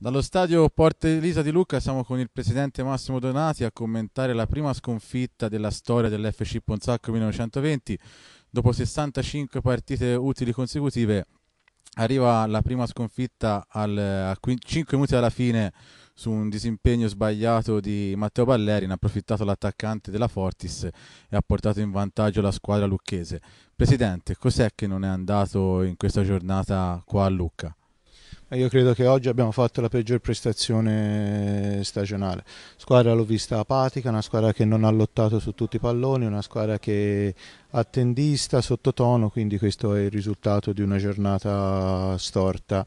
Dallo stadio Porta Elisa di Lucca siamo con il presidente Massimo Donati a commentare la prima sconfitta della storia dell'FC Ponzacco 1920. Dopo 65 partite utili consecutive arriva la prima sconfitta al, a 5 minuti alla fine su un disimpegno sbagliato di Matteo Balleri, ne ha approfittato l'attaccante della Fortis e ha portato in vantaggio la squadra lucchese. Presidente, cos'è che non è andato in questa giornata qua a Lucca? Io credo che oggi abbiamo fatto la peggior prestazione stagionale. Squadra l'ho vista apatica, una squadra che non ha lottato su tutti i palloni, una squadra che attendista, sottotono, quindi questo è il risultato di una giornata storta.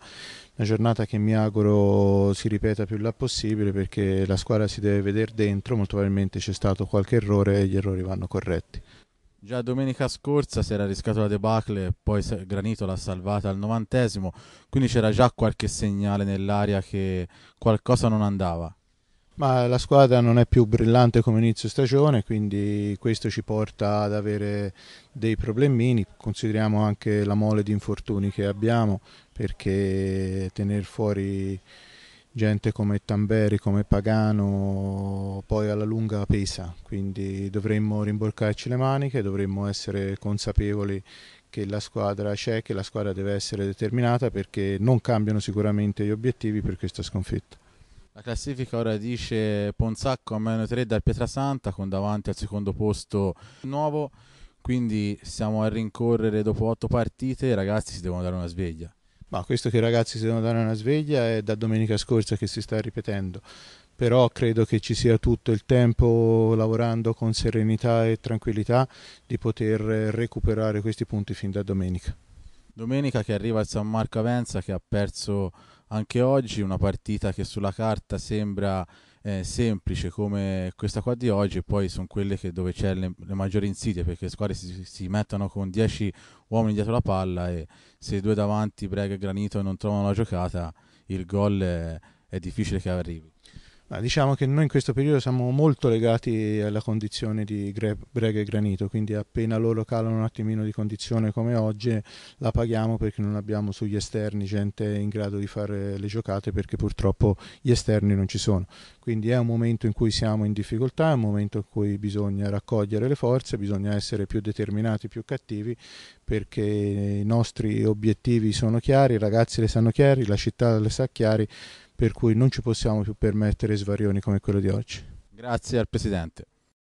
Una giornata che mi auguro si ripeta più là possibile perché la squadra si deve vedere dentro, molto probabilmente c'è stato qualche errore e gli errori vanno corretti. Già domenica scorsa si era riscato la debacle, poi Granito l'ha salvata al novantesimo, quindi c'era già qualche segnale nell'aria che qualcosa non andava. Ma la squadra non è più brillante come inizio stagione, quindi questo ci porta ad avere dei problemini. Consideriamo anche la mole di infortuni che abbiamo, perché tenere fuori gente come Tamberi, come Pagano, poi alla lunga pesa, quindi dovremmo rimboccarci le maniche, dovremmo essere consapevoli che la squadra c'è, che la squadra deve essere determinata perché non cambiano sicuramente gli obiettivi per questa sconfitta. La classifica ora dice Ponzacco a meno 3 dal Pietrasanta con davanti al secondo posto nuovo, quindi siamo a rincorrere dopo 8 partite, i ragazzi si devono dare una sveglia. Ma questo che i ragazzi si devono dare una sveglia è da domenica scorsa che si sta ripetendo, però credo che ci sia tutto il tempo lavorando con serenità e tranquillità di poter eh, recuperare questi punti fin da domenica. Domenica che arriva il San Marco Avenza che ha perso anche oggi una partita che sulla carta sembra eh, semplice come questa qua di oggi e poi sono quelle che, dove c'è le, le, maggiori insidie perché le squadre si, si mettono con 10 uomini dietro la palla e se i due davanti, Brega e Granito, non trovano la giocata il gol è, è difficile che arrivi. Ma diciamo che noi in questo periodo siamo molto legati alla condizione di gre- Brega e Granito, quindi appena loro calano un attimino di condizione come oggi la paghiamo perché non abbiamo sugli esterni gente in grado di fare le giocate perché purtroppo gli esterni non ci sono. Quindi è un momento in cui siamo in difficoltà, è un momento in cui bisogna raccogliere le forze, bisogna essere più determinati, più cattivi perché i nostri obiettivi sono chiari, i ragazzi le sanno chiari, la città le sa chiari per cui non ci possiamo più permettere svarioni come quello di oggi. Grazie al Presidente.